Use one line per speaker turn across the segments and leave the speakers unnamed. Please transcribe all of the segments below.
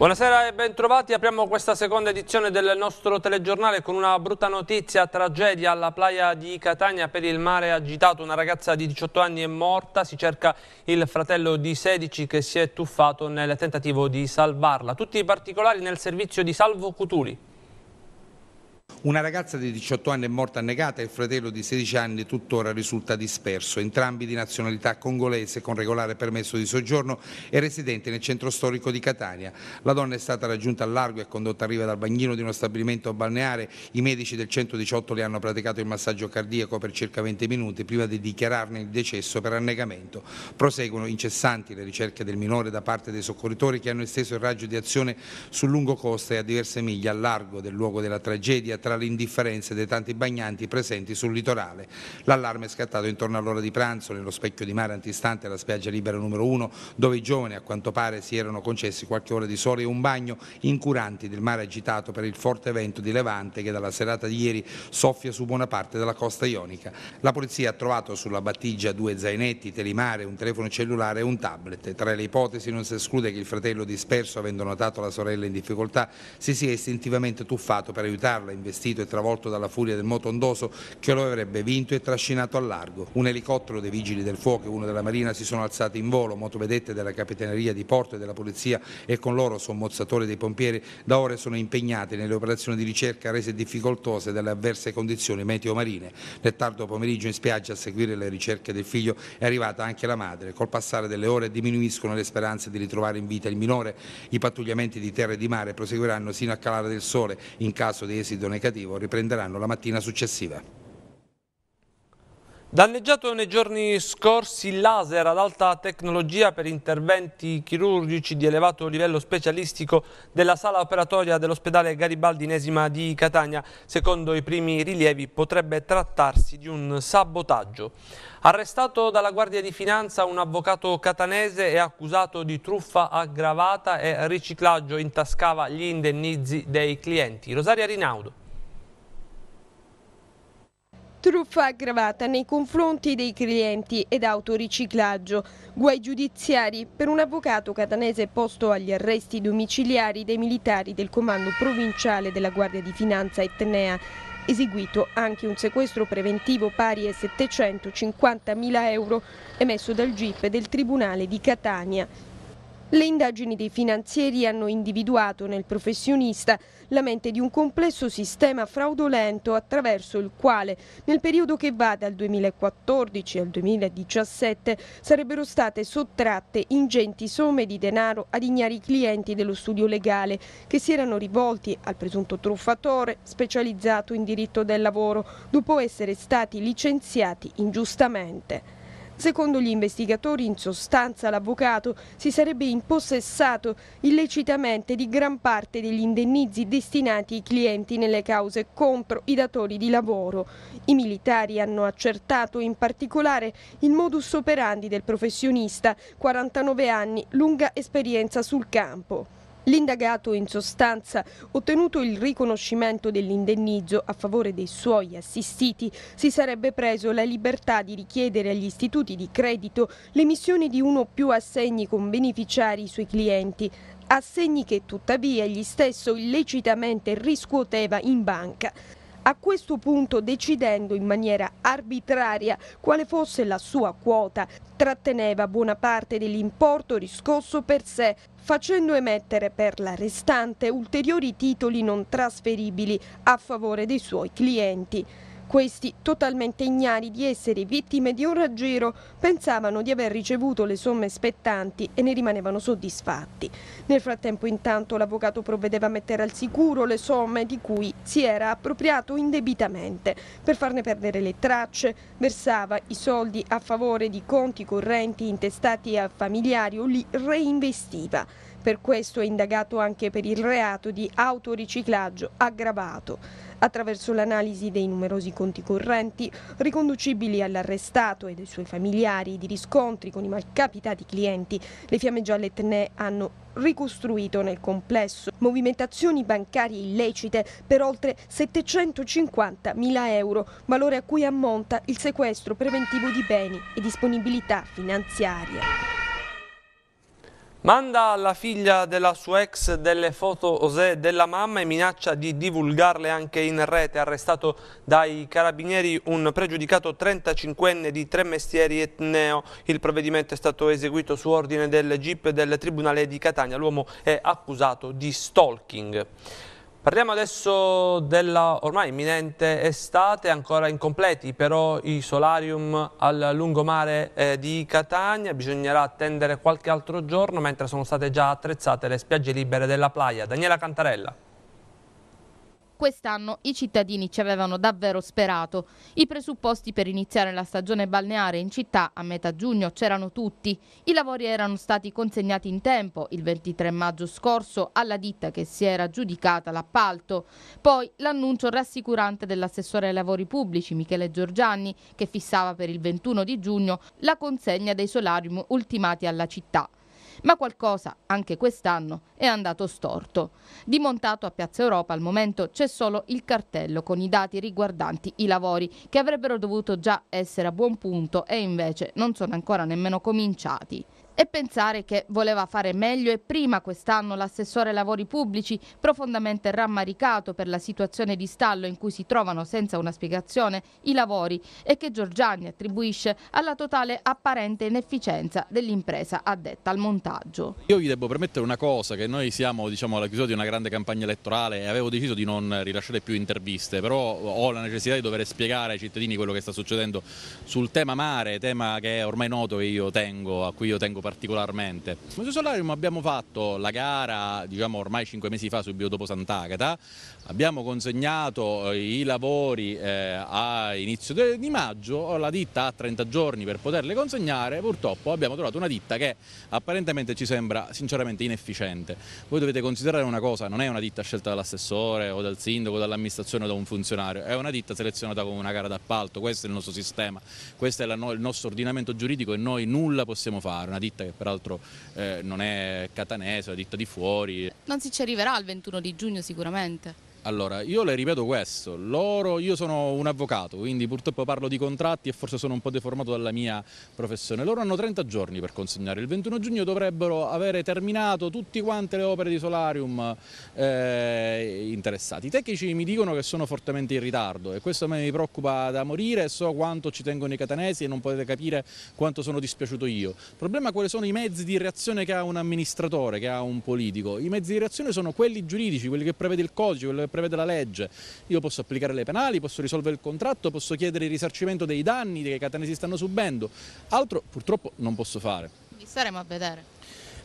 Buonasera e bentrovati. Apriamo questa seconda edizione del nostro telegiornale con una brutta notizia, tragedia alla playa di Catania per il mare agitato. Una ragazza di 18 anni è morta, si cerca il fratello di 16 che si è tuffato nel tentativo di salvarla. Tutti i particolari nel servizio di
Salvo Cutuli. Una ragazza di 18 anni è morta annegata e il fratello di 16 anni tuttora risulta disperso, entrambi di nazionalità congolese con regolare permesso di soggiorno e residenti nel centro storico di Catania. La donna è stata raggiunta al largo e condotta a riva dal bagnino di uno stabilimento balneare. I medici del 118 le hanno praticato il massaggio cardiaco per circa 20 minuti prima di dichiararne il decesso per annegamento. Proseguono incessanti le ricerche del minore da parte dei soccorritori che hanno esteso il raggio di azione sul lungo costa e a diverse miglia al largo del luogo della tragedia tra l'indifferenza dei tanti bagnanti presenti sul litorale. L'allarme è scattato intorno all'ora di pranzo nello specchio di mare antistante alla spiaggia libera numero 1 dove i giovani a quanto pare si erano concessi qualche ora di sole e un bagno incuranti del mare agitato per il forte vento di Levante che dalla serata di ieri soffia su buona parte della costa ionica. La polizia ha trovato sulla battigia due zainetti, telimare, un telefono cellulare e un tablet. Tra le ipotesi non si esclude che il fratello disperso, avendo notato la sorella in difficoltà, si sia istintivamente tuffato per aiutarla a investire investito e travolto dalla furia del motondoso che lo avrebbe vinto e trascinato al largo. Un elicottero dei vigili del fuoco e uno della marina si sono alzati in volo, motovedette della capitaneria di Porto e della polizia e con loro sommozzatori dei pompieri da ore sono impegnati nelle operazioni di ricerca rese difficoltose dalle avverse condizioni meteo marine. Nel tardo pomeriggio in spiaggia a seguire le ricerche del figlio è arrivata anche la madre. Col passare delle ore diminuiscono le speranze di ritrovare in vita il minore. I pattugliamenti di terra e di mare proseguiranno sino a calare del sole in caso di esito negativo investigativo riprenderanno la mattina successiva.
Danneggiato nei giorni scorsi il laser ad alta tecnologia per interventi chirurgici di elevato livello specialistico della sala operatoria dell'ospedale Garibaldinesima di Catania, secondo i primi rilievi potrebbe trattarsi di un sabotaggio. Arrestato dalla Guardia di Finanza un avvocato catanese è accusato di truffa aggravata e riciclaggio intascava gli indennizi dei clienti. Rosaria Rinaudo.
Truffa aggravata nei confronti dei clienti ed autoriciclaggio. Guai giudiziari per un avvocato catanese posto agli arresti domiciliari dei militari del comando provinciale della Guardia di Finanza Etnea. Eseguito anche un sequestro preventivo pari a 750.000 euro emesso dal GIP del Tribunale di Catania. Le indagini dei finanzieri hanno individuato nel professionista la mente di un complesso sistema fraudolento attraverso il quale nel periodo che va dal 2014 al 2017 sarebbero state sottratte ingenti somme di denaro ad ignari clienti dello studio legale che si erano rivolti al presunto truffatore specializzato in diritto del lavoro dopo essere stati licenziati ingiustamente. Secondo gli investigatori, in sostanza l'avvocato si sarebbe impossessato illecitamente di gran parte degli indennizi destinati ai clienti nelle cause contro i datori di lavoro. I militari hanno accertato in particolare il modus operandi del professionista, 49 anni, lunga esperienza sul campo. L'indagato in sostanza, ottenuto il riconoscimento dell'indennizzo a favore dei suoi assistiti, si sarebbe preso la libertà di richiedere agli istituti di credito l'emissione di uno o più assegni con beneficiari sui clienti, assegni che tuttavia egli stesso illecitamente riscuoteva in banca a questo punto decidendo in maniera arbitraria quale fosse la sua quota, tratteneva buona parte dell'importo riscosso per sé, facendo emettere per la restante ulteriori titoli non trasferibili a favore dei suoi clienti. Questi, totalmente ignari di essere vittime di un raggiro, pensavano di aver ricevuto le somme spettanti e ne rimanevano soddisfatti. Nel frattempo intanto l'avvocato provvedeva a mettere al sicuro le somme di cui si era appropriato indebitamente. Per farne perdere le tracce, versava i soldi a favore di conti correnti intestati a familiari o li reinvestiva. Per questo è indagato anche per il reato di autoriciclaggio aggravato. Attraverso l'analisi dei numerosi conti correnti, riconducibili all'arrestato e dei suoi familiari, di riscontri con i malcapitati clienti, le Fiamme Gialle Tnè hanno ricostruito nel complesso movimentazioni bancarie illecite per oltre 750 mila euro, valore a cui ammonta il sequestro preventivo di beni e disponibilità finanziarie.
Manda alla figlia della sua ex delle foto osè della mamma e minaccia di divulgarle anche in rete. Arrestato dai carabinieri un pregiudicato 35enne di tre mestieri etneo. Il provvedimento è stato eseguito su ordine del GIP del Tribunale di Catania. L'uomo è accusato di stalking. Parliamo adesso della ormai imminente estate, ancora incompleti però i solarium al lungomare eh, di Catania, bisognerà attendere qualche altro giorno mentre sono state già attrezzate le spiagge libere della playa. Daniela Cantarella
quest'anno i cittadini ci avevano davvero sperato. I presupposti per iniziare la stagione balneare in città a metà giugno c'erano tutti. I lavori erano stati consegnati in tempo, il 23 maggio scorso, alla ditta che si era giudicata l'appalto. Poi l'annuncio rassicurante dell'assessore ai lavori pubblici Michele Giorgianni che fissava per il 21 di giugno la consegna dei solarium ultimati alla città. Ma qualcosa, anche quest'anno, è andato storto. Dimontato a Piazza Europa al momento c'è solo il cartello con i dati riguardanti i lavori che avrebbero dovuto già essere a buon punto e invece non sono ancora nemmeno cominciati. E pensare che voleva fare meglio e prima quest'anno l'assessore lavori pubblici, profondamente rammaricato per la situazione di stallo in cui si trovano senza una spiegazione i lavori e che Giorgiani attribuisce alla totale apparente inefficienza dell'impresa addetta al montaggio.
Io vi devo permettere una cosa, che noi siamo diciamo, alla chiusura di una grande campagna elettorale e avevo deciso di non rilasciare più interviste, però ho la necessità di dover spiegare ai cittadini quello che sta succedendo sul tema mare, tema che è ormai noto che io tengo, a cui io tengo particolarmente particolarmente. Su Solarium abbiamo fatto la gara, diciamo ormai 5 mesi fa, subito dopo Sant'Agata, abbiamo consegnato eh, i lavori eh, a inizio di maggio, la ditta ha 30 giorni per poterle consegnare, purtroppo abbiamo trovato una ditta che apparentemente ci sembra sinceramente inefficiente. Voi dovete considerare una cosa, non è una ditta scelta dall'assessore o dal sindaco, dall'amministrazione o da un funzionario, è una ditta selezionata come una gara d'appalto, questo è il nostro sistema, questo è la, il nostro ordinamento giuridico e noi nulla possiamo fare, una ditta ditta che peraltro eh, non è catanese, è una ditta di fuori.
Non si ci arriverà il 21 di giugno sicuramente.
Allora, io le ripeto questo, loro, io sono un avvocato, quindi purtroppo parlo di contratti e forse sono un po' deformato dalla mia professione. Loro hanno 30 giorni per consegnare, il 21 giugno dovrebbero avere terminato tutte quante le opere di Solarium eh, interessate. I tecnici mi dicono che sono fortemente in ritardo e questo mi preoccupa da morire, so quanto ci tengono i catanesi e non potete capire quanto sono dispiaciuto io. Il problema è quali sono i mezzi di reazione che ha un amministratore, che ha un politico. I mezzi di reazione sono quelli giuridici, quelli che prevede il codice, quelli che prevede la legge. Io posso applicare le penali, posso risolvere il contratto, posso chiedere il risarcimento dei danni che i catanesi stanno subendo. Altro purtroppo non posso fare.
Vi staremo a vedere.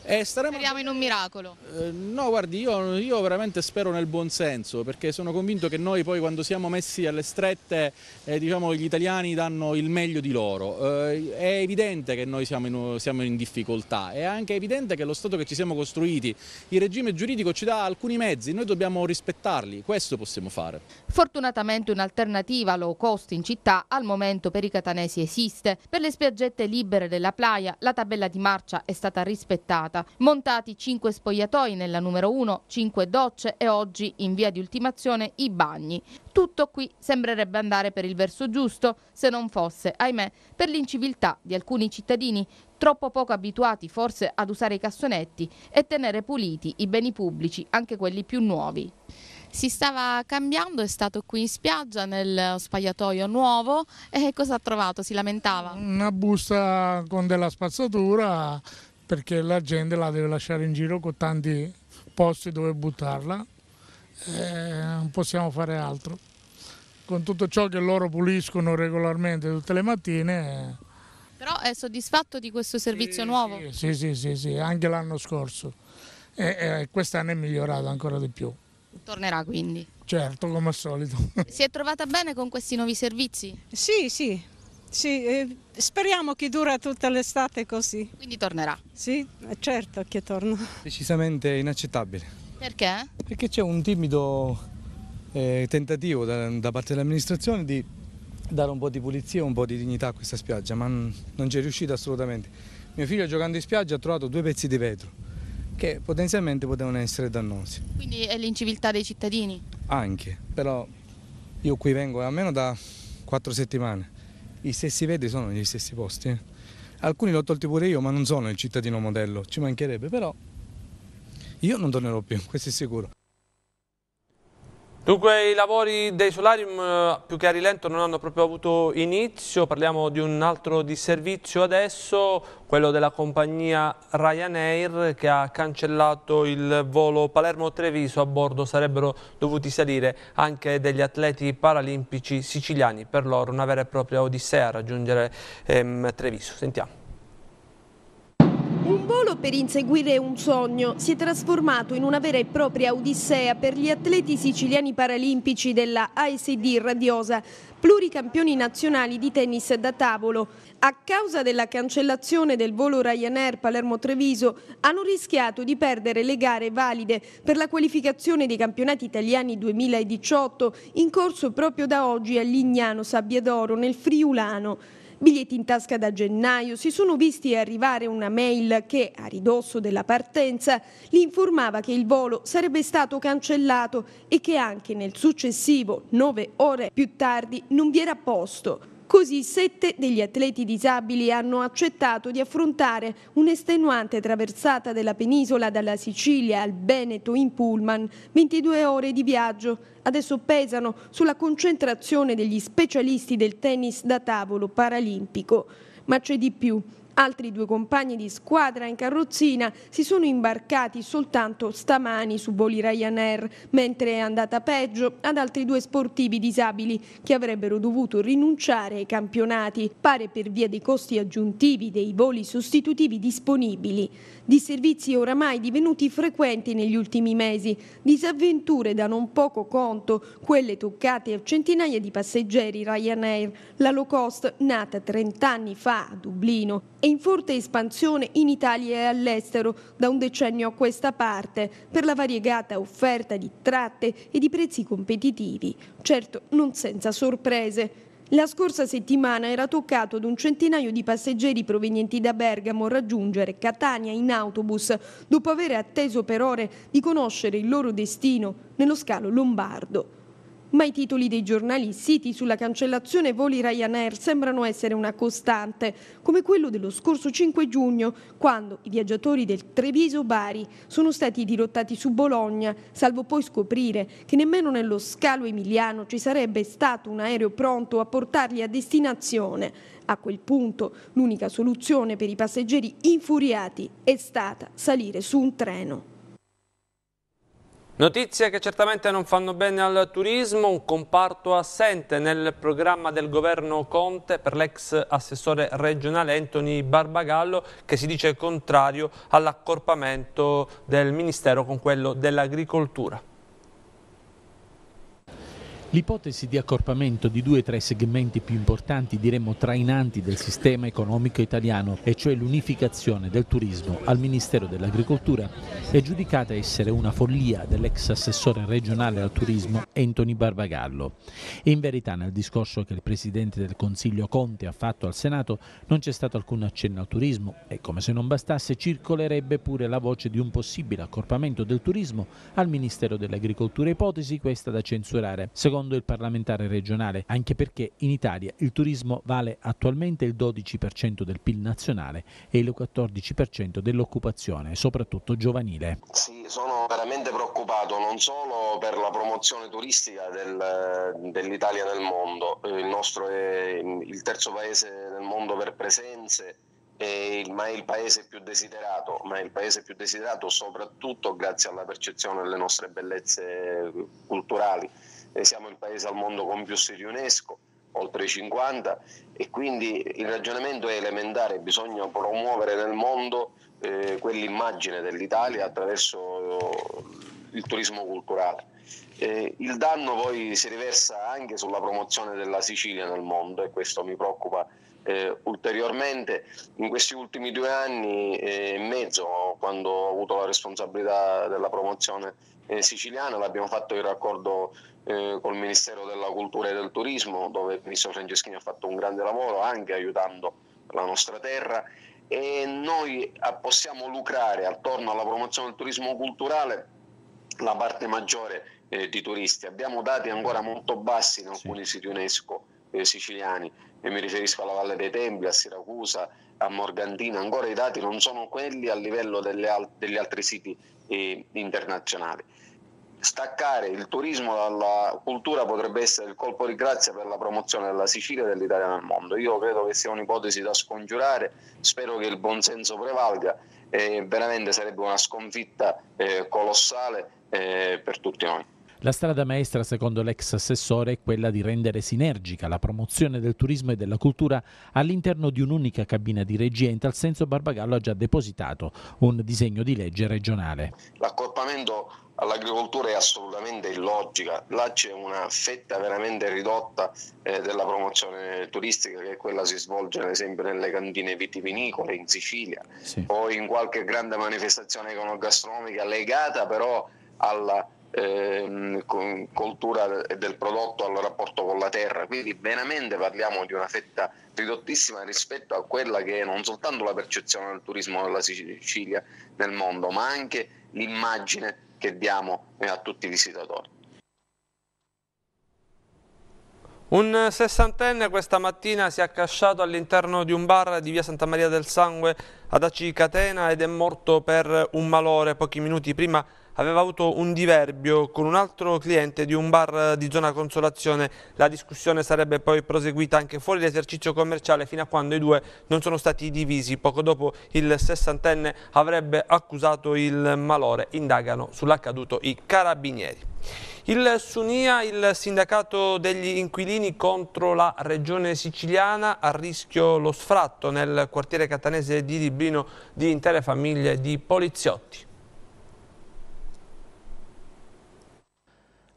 Eh, staremo... Speriamo in un miracolo.
Eh, no, guardi, io, io, veramente spero nel buon senso, perché sono convinto che noi poi quando siamo messi alle strette, eh, diciamo, gli italiani danno il meglio di loro. Eh, è evidente che noi siamo in, siamo in, difficoltà, è anche evidente che lo Stato che ci siamo costruiti, il regime giuridico ci dà alcuni mezzi, noi dobbiamo rispettarli, questo possiamo fare.
Fortunatamente un'alternativa low cost in città al momento per i catanesi esiste. Per le spiaggette libere della playa la tabella di marcia è stata rispettata serata. Montati 5 spogliatoi nella numero 1, 5 docce e oggi in via di ultimazione i bagni. Tutto qui sembrerebbe andare per il verso giusto, se non fosse, ahimè, per l'inciviltà di alcuni cittadini troppo poco abituati forse ad usare i cassonetti e tenere puliti i beni pubblici, anche quelli più nuovi. Si stava cambiando, è stato qui in spiaggia nel spogliatoio nuovo e cosa ha trovato? Si lamentava?
Una busta con della spazzatura perché la gente la deve lasciare in giro con tanti posti dove buttarla e eh, non possiamo fare altro. Con tutto ciò che loro puliscono regolarmente tutte le mattine. Eh,
Però è soddisfatto di questo servizio sì, nuovo?
Sì, sì, sì, sì, anche l'anno scorso. E, e quest'anno è migliorato ancora di più.
Tornerà quindi?
Certo, come al solito.
Si è trovata bene con questi nuovi servizi? Sì, sì, sì, eh, speriamo che dura tutta l'estate così. Quindi tornerà? Sì,
eh, certo che torno.
Decisamente inaccettabile. Perché? Perché c'è un timido eh, tentativo da, da parte dell'amministrazione di dare un po' di pulizia, e un po' di dignità a questa spiaggia, ma non c'è riuscito assolutamente. Mio figlio giocando in spiaggia ha trovato due pezzi di vetro che potenzialmente potevano essere dannosi.
Quindi è l'inciviltà dei cittadini?
Anche, però io qui vengo almeno da quattro settimane gli stessi vetri sono negli stessi posti. Eh. Alcuni l'ho tolti pure io, ma non sono il cittadino modello, ci mancherebbe, però io non tornerò più, questo è sicuro.
Dunque i lavori dei Solarium eh, più che a rilento non hanno proprio avuto inizio, parliamo di un altro disservizio adesso, quello della compagnia Ryanair che ha cancellato il volo Palermo-Treviso, a bordo sarebbero dovuti salire anche degli atleti paralimpici siciliani, per loro una vera e propria odissea a raggiungere ehm, Treviso. Sentiamo
per inseguire un sogno si è trasformato in una vera e propria odissea per gli atleti siciliani paralimpici della ASD Radiosa, pluricampioni nazionali di tennis da tavolo. A causa della cancellazione del volo Ryanair Palermo-Treviso hanno rischiato di perdere le gare valide per la qualificazione dei campionati italiani 2018 in corso proprio da oggi a Lignano Sabbiadoro nel Friulano biglietti in tasca da gennaio, si sono visti arrivare una mail che, a ridosso della partenza, li informava che il volo sarebbe stato cancellato e che anche nel successivo, nove ore più tardi, non vi era posto. Così sette degli atleti disabili hanno accettato di affrontare un'estenuante traversata della penisola dalla Sicilia al Veneto in pullman, 22 ore di viaggio. Adesso pesano sulla concentrazione degli specialisti del tennis da tavolo paralimpico. Ma c'è di più. Altri due compagni di squadra in carrozzina si sono imbarcati soltanto stamani su voli Ryanair, mentre è andata peggio ad altri due sportivi disabili che avrebbero dovuto rinunciare ai campionati, pare per via dei costi aggiuntivi dei voli sostitutivi disponibili, di servizi oramai divenuti frequenti negli ultimi mesi, disavventure da non poco conto, quelle toccate a centinaia di passeggeri Ryanair, la low cost nata 30 anni fa a Dublino è in forte espansione in Italia e all'estero da un decennio a questa parte per la variegata offerta di tratte e di prezzi competitivi, certo non senza sorprese. La scorsa settimana era toccato ad un centinaio di passeggeri provenienti da Bergamo raggiungere Catania in autobus dopo aver atteso per ore di conoscere il loro destino nello scalo lombardo. Ma i titoli dei giornali siti sulla cancellazione voli Ryanair sembrano essere una costante, come quello dello scorso 5 giugno, quando i viaggiatori del Treviso-Bari sono stati dirottati su Bologna, salvo poi scoprire che nemmeno nello scalo emiliano ci sarebbe stato un aereo pronto a portarli a destinazione. A quel punto l'unica soluzione per i passeggeri infuriati è stata salire su un treno.
Notizie che certamente non fanno bene al turismo, un comparto assente nel programma del governo Conte per l'ex assessore regionale Anthony Barbagallo che si dice contrario all'accorpamento del Ministero con quello dell'agricoltura.
L'ipotesi di accorpamento di due tra i segmenti più importanti, diremmo trainanti, del sistema economico italiano, e cioè l'unificazione del turismo al Ministero dell'Agricoltura, è giudicata essere una follia dell'ex assessore regionale al turismo Anthony Barbagallo. in verità nel discorso che il Presidente del Consiglio Conte ha fatto al Senato non c'è stato alcun accenno al turismo e come se non bastasse circolerebbe pure la voce di un possibile accorpamento del turismo al Ministero dell'Agricoltura, ipotesi questa da censurare. Secondo risponde il parlamentare regionale, anche perché in Italia il turismo vale attualmente il 12% del PIL nazionale e il 14% dell'occupazione, soprattutto giovanile.
Sì, sono veramente preoccupato non solo per la promozione turistica del, dell'Italia nel mondo, eh, il nostro è il terzo paese nel mondo per presenze il, ma è il paese più desiderato, ma è il paese più desiderato soprattutto grazie alla percezione delle nostre bellezze culturali. Eh, siamo il paese al mondo con più sedi UNESCO, oltre 50, e quindi il ragionamento è elementare, bisogna promuovere nel mondo eh, quell'immagine dell'Italia attraverso eh, il turismo culturale. Eh, il danno poi si riversa anche sulla promozione della Sicilia nel mondo e questo mi preoccupa eh, ulteriormente. In questi ultimi due anni e mezzo, quando ho avuto la responsabilità della promozione eh, siciliana, l'abbiamo fatto in raccordo eh, col Ministero della Cultura e del Turismo, dove il ministro Franceschini ha fatto un grande lavoro anche aiutando la nostra terra e noi eh, possiamo lucrare attorno alla promozione del turismo culturale la parte maggiore eh, di turisti. Abbiamo dati ancora molto bassi in alcuni sì. siti UNESCO eh, siciliani, e mi riferisco alla Valle dei Templi, a Siracusa, a Morgantina, ancora i dati non sono quelli a livello al- degli altri siti eh, internazionali. Staccare il turismo dalla cultura potrebbe essere il colpo di grazia per la promozione della Sicilia e dell'Italia nel mondo. Io credo che sia un'ipotesi da scongiurare, spero che il buonsenso prevalga e veramente sarebbe una sconfitta eh, colossale eh, per tutti noi.
La strada maestra, secondo l'ex assessore, è quella di rendere sinergica la promozione del turismo e della cultura all'interno di un'unica cabina di regia. In tal senso Barbagallo ha già depositato un disegno di legge regionale.
L'accorpamento all'agricoltura è assolutamente illogica. Là c'è una fetta veramente ridotta eh, della promozione turistica che è quella che si svolge ad esempio nelle cantine vitivinicole in Sicilia sì. o in qualche grande manifestazione econo-gastronomica legata però alla eh, coltura del prodotto al rapporto con la terra, quindi veramente parliamo di una fetta ridottissima rispetto a quella che è non soltanto la percezione del turismo della Sicilia nel mondo, ma anche l'immagine che diamo eh, a tutti i visitatori.
Un sessantenne questa mattina si è accasciato all'interno di un bar di via Santa Maria del Sangue ad Aci Catena ed è morto per un malore pochi minuti prima aveva avuto un diverbio con un altro cliente di un bar eh, di zona Consolazione. La discussione sarebbe poi proseguita anche fuori l'esercizio commerciale fino a quando i due non sono stati divisi. Poco dopo il sessantenne avrebbe accusato il malore. Indagano sull'accaduto i carabinieri. Il Sunia, il sindacato degli inquilini contro la regione siciliana, a rischio lo sfratto nel quartiere catanese di Librino di intere famiglie di poliziotti.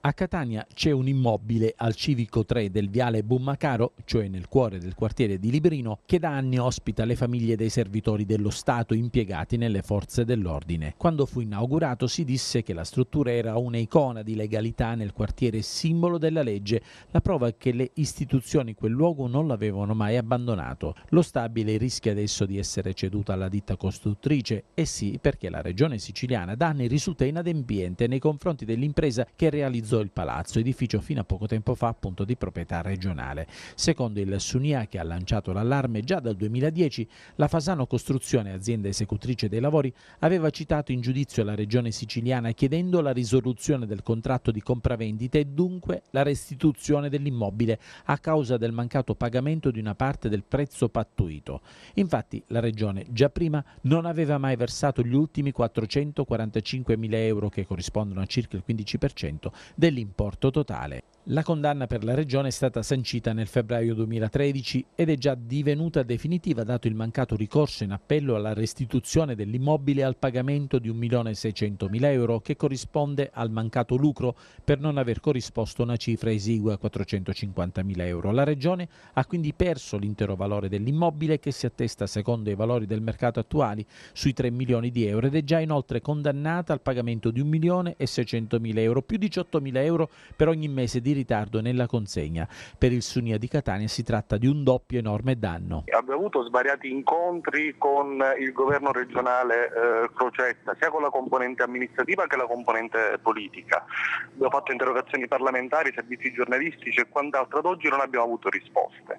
A Catania c'è un immobile al civico 3 del viale Bummacaro, cioè nel cuore del quartiere di Librino, che da anni ospita le famiglie dei servitori dello Stato impiegati nelle forze dell'ordine. Quando fu inaugurato si disse che la struttura era un'icona di legalità nel quartiere simbolo della legge, la prova è che le istituzioni quel luogo non l'avevano mai abbandonato. Lo stabile rischia adesso di essere ceduto alla ditta costruttrice e eh sì perché la regione siciliana da anni risulta inadempiente nei confronti dell'impresa che realizza mezzo il palazzo, edificio fino a poco tempo fa appunto di proprietà regionale. Secondo il Sunia che ha lanciato l'allarme già dal 2010, la Fasano Costruzione, azienda esecutrice dei lavori, aveva citato in giudizio la regione siciliana chiedendo la risoluzione del contratto di compravendita e dunque la restituzione dell'immobile a causa del mancato pagamento di una parte del prezzo pattuito. Infatti la regione già prima non aveva mai versato gli ultimi 445 mila euro che corrispondono a circa il 15% dell'importo totale. La condanna per la Regione è stata sancita nel febbraio 2013 ed è già divenuta definitiva dato il mancato ricorso in appello alla restituzione dell'immobile al pagamento di 1.600.000 euro che corrisponde al mancato lucro per non aver corrisposto una cifra esigua a 450.000 euro. La Regione ha quindi perso l'intero valore dell'immobile che si attesta secondo i valori del mercato attuali sui 3 milioni di euro ed è già inoltre condannata al pagamento di 1.600.000 euro più 18.000 euro per ogni mese di ritardo nella consegna. Per il Sunia di Catania si tratta di un doppio enorme danno.
Abbiamo avuto svariati incontri con il governo regionale eh, Crocetta, sia con la componente amministrativa che la componente politica. Abbiamo fatto interrogazioni parlamentari, servizi giornalistici e quant'altro, ad oggi non abbiamo avuto risposte.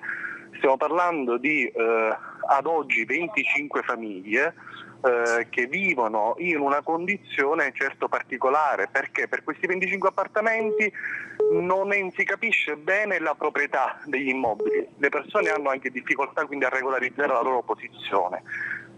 Stiamo parlando di eh, ad oggi 25 famiglie eh, che vivono in una condizione certo particolare perché per questi 25 appartamenti non è, si capisce bene la proprietà degli immobili. Le persone hanno anche difficoltà quindi a regolarizzare la loro posizione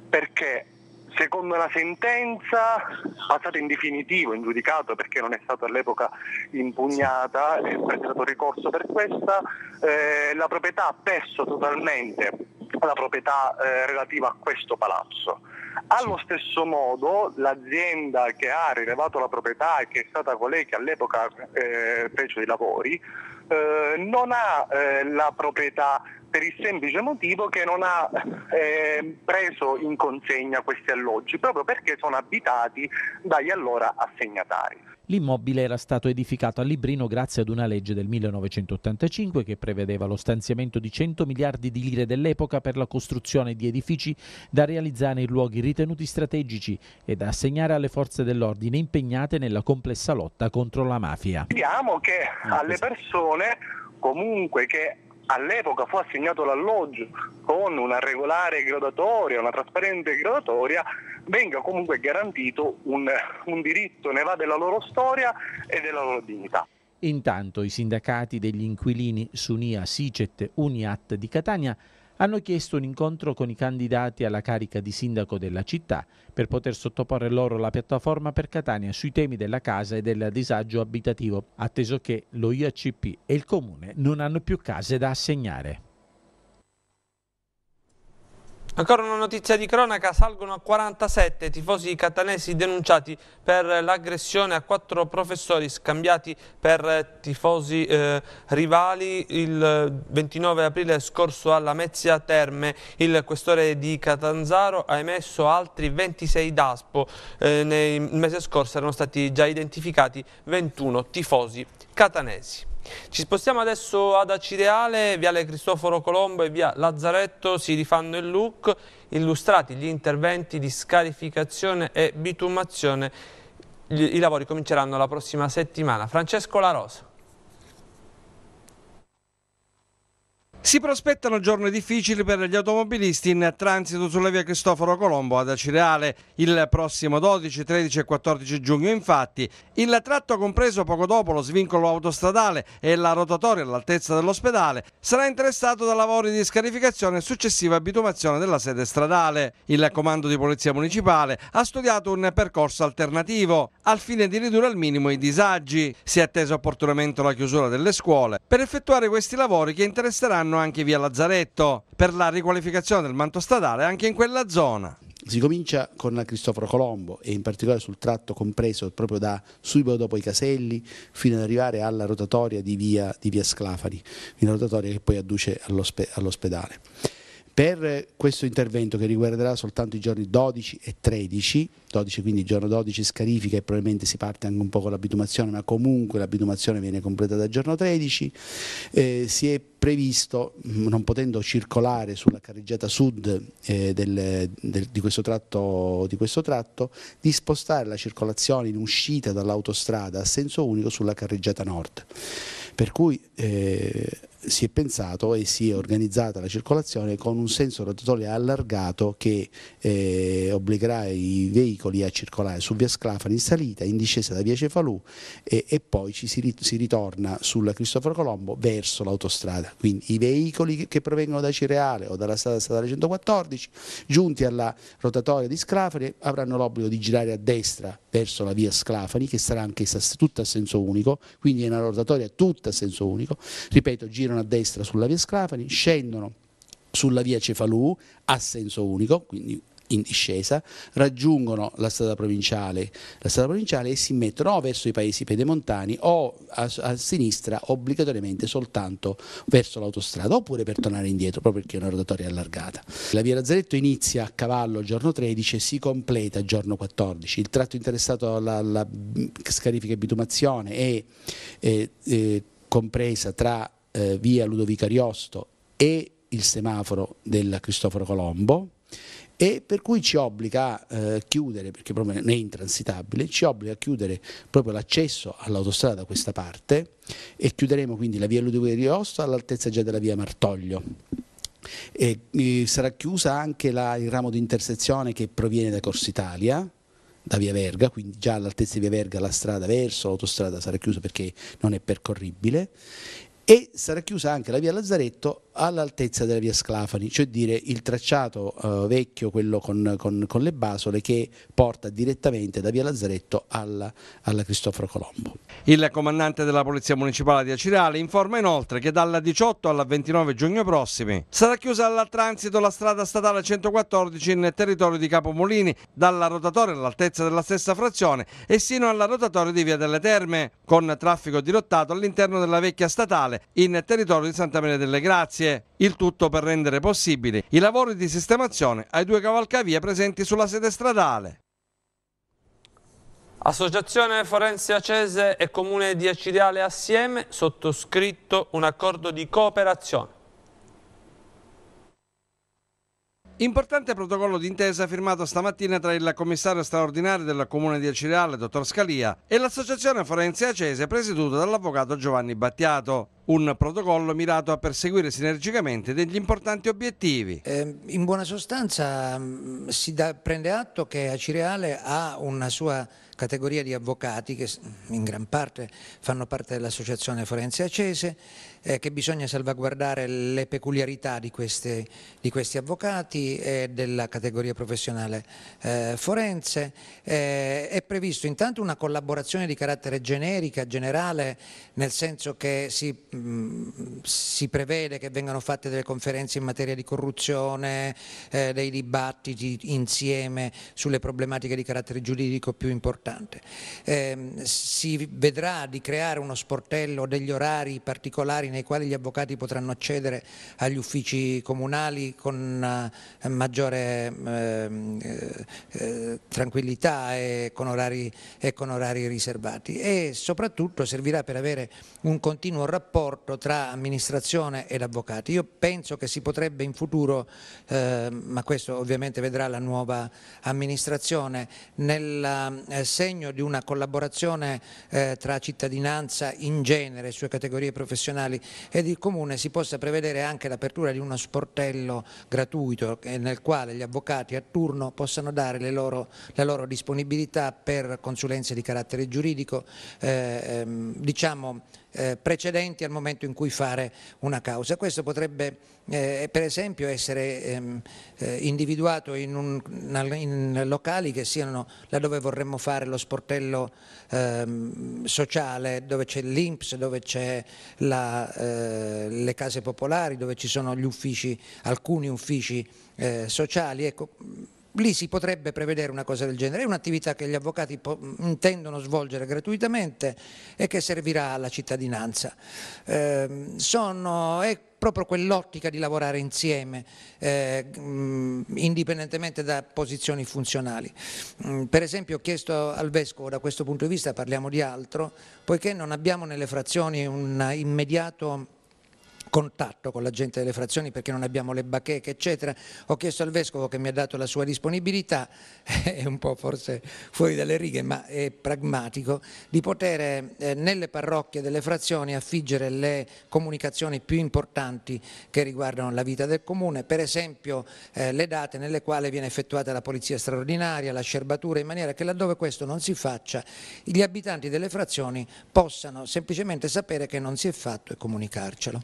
perché secondo la sentenza passata in definitivo, in giudicato perché non è stata all'epoca impugnata, è stato ricorso per questa, eh, la proprietà ha perso totalmente la proprietà eh, relativa a questo palazzo. Allo stesso modo l'azienda che ha rilevato la proprietà e che è stata colei che all'epoca eh, fece i lavori, eh, non ha eh, la proprietà per il semplice motivo che non ha eh, preso in consegna questi alloggi, proprio perché sono abitati dagli allora assegnatari.
L'immobile era stato edificato a Librino grazie ad una legge del 1985 che prevedeva lo stanziamento di 100 miliardi di lire dell'epoca per la costruzione di edifici da realizzare in luoghi ritenuti strategici e da assegnare alle forze dell'ordine impegnate nella complessa lotta contro la mafia.
Vediamo che ah, alle persone comunque che all'epoca fu assegnato l'alloggio con una regolare gradatoria, una trasparente gradatoria, venga comunque garantito un, un diritto, ne va della loro storia e della loro dignità.
Intanto i sindacati degli inquilini Sunia, Sicet, Uniat di Catania hanno chiesto un incontro con i candidati alla carica di sindaco della città per poter sottoporre loro la piattaforma per Catania sui temi della casa e del disagio abitativo, atteso che lo IACP e il Comune non hanno più case da assegnare.
Ancora una notizia di cronaca, salgono a 47 tifosi catanesi denunciati per l'aggressione a quattro professori scambiati per tifosi eh, rivali il 29 aprile scorso alla Mezzia Terme. Il questore di Catanzaro ha emesso altri 26 DASPO, eh, nel mese scorso erano stati già identificati 21 tifosi catanesi. Ci spostiamo adesso ad Acireale, Viale Cristoforo Colombo e Via Lazzaretto, si rifanno il look, illustrati gli interventi di scarificazione e bitumazione, i lavori cominceranno la prossima settimana. Francesco La Rosa. Si prospettano giorni difficili
per gli automobilisti in transito sulla via Cristoforo Colombo ad Acireale. Il prossimo 12, 13 e 14 giugno infatti il tratto compreso poco dopo lo svincolo autostradale e la rotatoria all'altezza dell'ospedale sarà interessato da lavori di scarificazione e successiva abitumazione della sede stradale. Il comando di polizia municipale ha studiato un percorso alternativo al fine di ridurre al minimo i disagi. Si è attesa opportunamente la chiusura delle scuole per effettuare questi lavori che interesseranno vanno anche via Lazzaretto per la riqualificazione del manto stradale anche in quella zona.
Si comincia con Cristoforo Colombo e in particolare sul tratto compreso proprio da subito dopo i Caselli fino ad arrivare alla rotatoria di via, di via Sclafari, una rotatoria che poi adduce all'ospedale. Per questo intervento che riguarderà soltanto i giorni 12 e 13, 12 quindi giorno 12 scarifica e probabilmente si parte anche un po' con l'abitumazione, ma comunque l'abitumazione viene completata il giorno 13, eh, si è previsto, non potendo circolare sulla carreggiata sud eh, del, del, di, questo tratto, di, questo tratto, di spostare la circolazione in uscita dall'autostrada a senso unico sulla carreggiata nord. Per cui eh, si è pensato e si è organizzata la circolazione con un senso rotatorio allargato che eh, obbligherà i veicoli a circolare su via Sclafani in salita, in discesa da via Cefalù e, e poi ci si, rit si, ritorna sulla Cristoforo Colombo verso l'autostrada. Quindi i veicoli che, provengono da Cireale o dalla strada statale 114 giunti alla rotatoria di Sclafani avranno l'obbligo di girare a destra verso la via Sclafani che sarà anche tutta a senso unico, quindi è una rotatoria tutta a senso unico. Ripeto, girano girano a destra sulla via Sclafani, scendono sulla via Cefalù a senso unico, quindi in discesa, raggiungono la strada provinciale, la strada provinciale e si mettono o verso i paesi pedemontani o a, a sinistra obbligatoriamente soltanto verso l'autostrada oppure per tornare indietro proprio perché è una rotatoria allargata. La via Lazzaretto inizia a cavallo giorno 13 e si completa giorno 14. Il tratto interessato alla, scarifica e bitumazione è, è, eh, è eh, compresa tra eh, via Ludovica Ariosto e il semaforo del Cristoforo Colombo e per cui ci obbliga a eh, chiudere, perché proprio non è intransitabile, ci obbliga a chiudere proprio l'accesso all'autostrada da questa parte e chiuderemo quindi la via Ludovica Ariosto all'altezza già della via Martoglio. E, eh, sarà chiusa anche la, il ramo di intersezione che proviene da Corsitalia, da Via Verga, quindi già all'altezza di Via Verga la strada verso l'autostrada sarà chiusa perché non è percorribile e sarà chiusa anche la via Lazzaretto all'altezza della via Sclafani, cioè dire il tracciato eh, vecchio, quello con, con, con, le basole, che porta direttamente da via Lazzaretto alla, alla, Cristoforo Colombo.
Il comandante della Polizia Municipale di Acireale informa inoltre che dalla 18 alla 29 giugno prossimi sarà chiusa al transito la strada statale 114 in territorio di Capomolini, dalla rotatoria all'altezza della stessa frazione e sino alla rotatoria di via delle Terme, con traffico dirottato all'interno della vecchia statale Statale in territorio di Santa Maria delle Grazie, il tutto per rendere possibili i lavori di sistemazione ai due cavalcavie presenti sulla sede stradale.
Associazione Forense Acese e Comune di Acireale assieme sottoscritto un accordo di cooperazione.
Importante protocollo d'intesa firmato stamattina tra il commissario straordinario del comune di Acireale, dottor Scalia, e l'associazione forense acese presieduta dall'avvocato Giovanni Battiato un protocollo mirato a perseguire sinergicamente degli importanti obiettivi.
Eh, in buona sostanza mm, si da, prende atto che Acireale ha una sua categoria di avvocati che in gran parte fanno parte dell'associazione forense Acese, eh, che bisogna salvaguardare le peculiarità di, queste, di, questi avvocati e della categoria professionale eh, forense. Eh, è previsto intanto una collaborazione di carattere generica, generale, nel senso che si mm, si prevede che vengano fatte delle conferenze in materia di corruzione, eh, dei dibattiti insieme sulle problematiche di carattere giuridico più importante. Eh, si vedrà di creare uno sportello degli orari particolari nei quali gli avvocati potranno accedere agli uffici comunali con eh, maggiore ehm, eh, eh, tranquillità e con orari, e con orari riservati e soprattutto servirà per avere un continuo rapporto rapporto tra amministrazione ed avvocati. Io penso che si potrebbe in futuro, eh, ma questo ovviamente vedrà la nuova amministrazione, nel eh, segno di una collaborazione eh, tra cittadinanza in genere, sue categorie professionali ed il Comune, si possa prevedere anche l'apertura di uno sportello gratuito eh, nel quale gli avvocati a turno possano dare loro, la loro disponibilità per consulenze di carattere giuridico, eh, ehm, diciamo eh, precedenti al momento in cui fare una causa. Questo potrebbe eh, per esempio essere ehm, eh, individuato in, un, in, locali che siano laddove vorremmo fare lo sportello ehm, sociale, dove c'è l'Inps, dove c'è eh, le case popolari, dove ci sono gli uffici, alcuni uffici eh, sociali. Ecco, lì si potrebbe prevedere una cosa del genere, è un'attività che gli avvocati intendono svolgere gratuitamente e che servirà alla cittadinanza. Eh, sono, è proprio quell'ottica di lavorare insieme, eh, indipendentemente da posizioni funzionali. Per esempio ho chiesto al Vescovo, da questo punto di vista parliamo di altro, poiché non abbiamo nelle frazioni un immediato contatto con la gente delle frazioni perché non abbiamo le bacheche eccetera, ho chiesto al Vescovo che mi ha dato la sua disponibilità, è un po' forse fuori dalle righe ma è pragmatico, di poter eh, nelle parrocchie delle frazioni affiggere le comunicazioni più importanti che riguardano la vita del comune, per esempio eh, le date nelle quali viene effettuata la polizia straordinaria, la scerbatura, in maniera che laddove questo non si faccia gli abitanti delle frazioni possano semplicemente sapere che non si è fatto e comunicarcelo.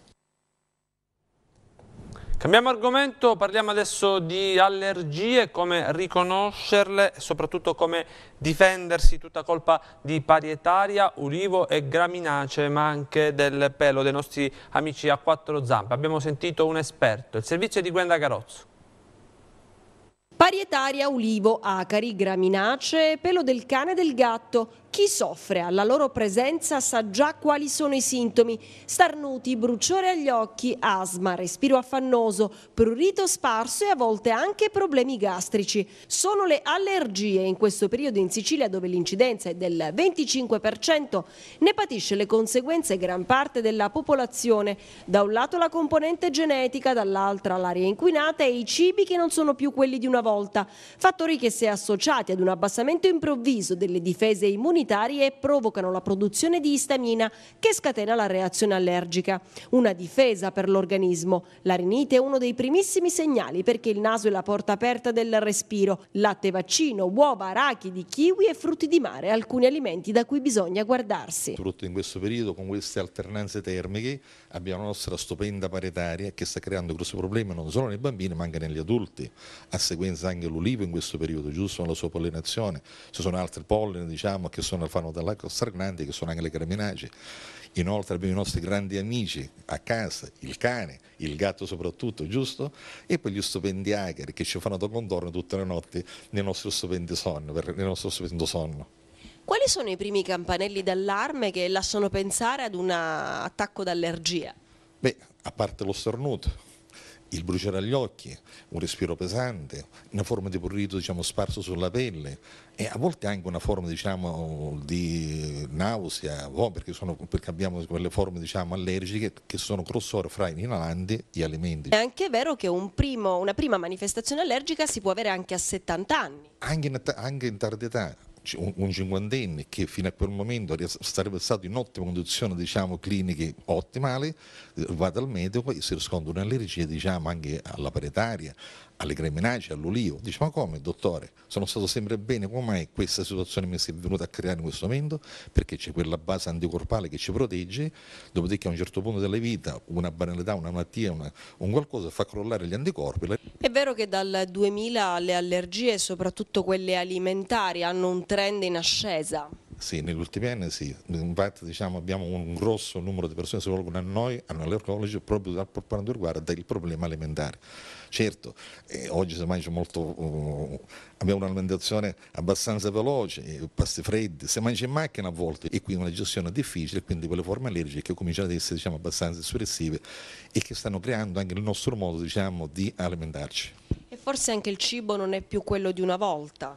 Cambiamo argomento,
parliamo adesso di allergie, come riconoscerle e soprattutto come difendersi tutta colpa di parietaria, ulivo e graminace, ma anche del pelo dei nostri amici a quattro zampe. Abbiamo sentito un esperto, il servizio è di Gwenda Garozzo.
Parietaria, ulivo, acari, graminacee, pelo del cane e del gatto, chi soffre alla loro presenza sa già quali sono i sintomi. Starnuti, bruciore agli occhi, asma, respiro affannoso, prurito sparso e a volte anche problemi gastrici. Sono le allergie in questo periodo in Sicilia dove l'incidenza è del 25%. Ne patisce le conseguenze gran parte della popolazione. Da un lato la componente genetica, dall'altra l'aria inquinata e i cibi che non sono più quelli di una volta. Fattori che se associati ad un abbassamento improvviso delle difese immunitarie e provocano la produzione di istamina che scatena la reazione allergica, una difesa per l'organismo. La rinite è uno dei primissimi segnali perché il naso è la porta aperta del respiro. Latte vaccino, uova, arachidi, kiwi e frutti di mare, alcuni alimenti da cui bisogna guardarsi.
Soprattutto in questo periodo con queste alternanze termiche abbiamo la nostra stupenda paretaria che sta creando grossi problemi non solo nei bambini ma anche negli adulti. A sequenza anche l'ulivo in questo periodo, giusto, la sua pollinazione. Ci sono altri polline diciamo, che sono, fanno dell'acqua Costernanti, che sono anche le Creminaggi. Inoltre abbiamo i nostri grandi amici a casa, il cane, il gatto soprattutto, giusto? E poi gli stupendi hacker che ci fanno da contorno tutte le notti nel nostro stupendo sonno, per nostro stupendo sonno.
Quali sono i primi campanelli d'allarme che lasciano pensare ad un attacco d'allergia?
Beh, a parte lo starnuto, il bruciare agli occhi, un respiro pesante, una forma di burrito diciamo, sparso sulla pelle, e a volte anche una forma diciamo, di nausea, perché, sono, perché, abbiamo quelle forme diciamo, allergiche che sono grossore fra inalanti gli alimenti.
È anche vero che un primo, una prima manifestazione allergica si può avere anche a 70 anni.
Anche in, anche in tarda età un, cinquantenne che fino a quel momento sarebbe stato in ottima condizione diciamo, cliniche ottimali, eh, va dal medico e si riscontra un'allergia diciamo, anche alla paretaria, alle Creminage, all'olio. Dice, ma come dottore? Sono stato sempre bene, come mai questa situazione mi si è venuta a creare in questo momento? Perché c'è quella base anticorpale che ci protegge, dopodiché a un certo punto della vita una banalità, una malattia, una, un qualcosa fa crollare gli anticorpi.
È vero che dal 2000 le allergie, soprattutto quelle alimentari, hanno un trend in ascesa?
Sì, negli ultimi anni sì, infatti diciamo, abbiamo un grosso numero di persone che si rivolgono a noi, all'allergologo, proprio da, per quanto riguarda il problema alimentare. Certo, eh, oggi si mangia molto, uh, abbiamo un'alimentazione abbastanza veloce, eh, pasti freddi, si mangia in macchina a volte e quindi una gestione difficile, quindi quelle forme allergiche cominciano ad essere diciamo, abbastanza espressive e che stanno creando anche il nostro modo diciamo, di alimentarci.
E forse anche il cibo non è più quello di una volta.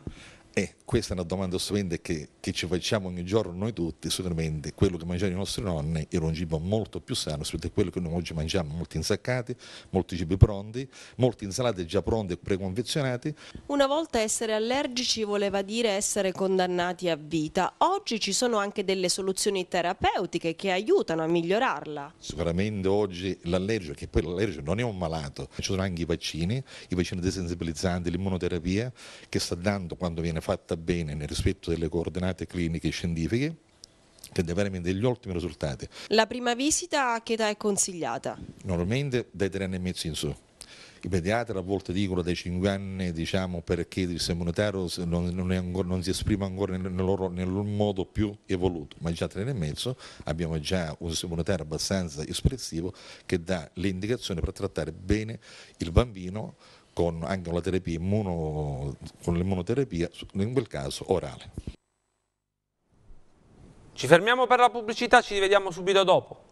Eh, questa è una domanda assolutamente che, che, ci facciamo ogni giorno noi tutti, sicuramente quello che mangiavano i nostri nonni era un cibo molto più sano, rispetto a quello che noi oggi mangiamo, molti insaccati, molti cibi pronti, molte insalate già pronte e preconfezionate.
Una volta essere allergici voleva dire essere condannati a vita, oggi ci sono anche delle soluzioni terapeutiche che aiutano a migliorarla.
Sicuramente oggi l'allergico, che poi l'allergico non è un malato, ci sono anche i vaccini, i vaccini desensibilizzanti, l'immunoterapia che sta dando quando viene fatta bene nel rispetto delle coordinate cliniche e scientifiche che dà avere degli ottimi risultati.
La prima visita a che età è consigliata?
Normalmente dai tre anni e mezzo in su. I pediatri a volte dicono dai 5 anni diciamo, perché il sistema immunitario non, non, ancora, non, si esprime ancora nel, loro, nel modo più evoluto, ma già tre anni e mezzo abbiamo già un sistema immunitario abbastanza espressivo che dà le indicazioni per trattare bene il bambino con anche una terapia immuno, con l'immunoterapia, in quel caso orale.
Ci fermiamo per la pubblicità, ci rivediamo subito dopo.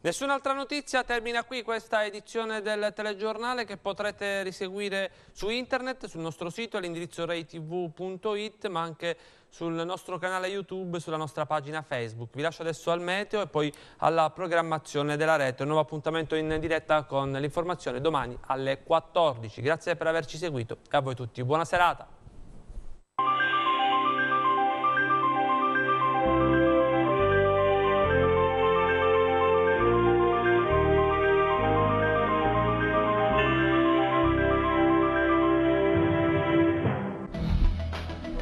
Nessun'altra notizia, termina qui questa edizione del telegiornale che potrete riseguire su internet, sul nostro sito all'indirizzo reitv.it ma anche sul nostro canale YouTube, sulla nostra pagina Facebook. Vi lascio adesso al meteo e poi alla programmazione della rete. Un nuovo appuntamento in diretta con l'informazione domani alle 14. Grazie per averci seguito e a voi tutti buona serata.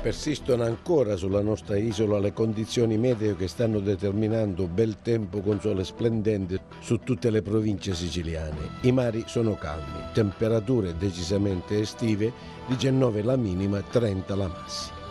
Persistono ancora sulla nostra isola le condizioni meteo che stanno determinando bel tempo con sole splendente su tutte le province siciliane. I mari sono calmi, temperature decisamente estive, 19 la minima, 30 la massima.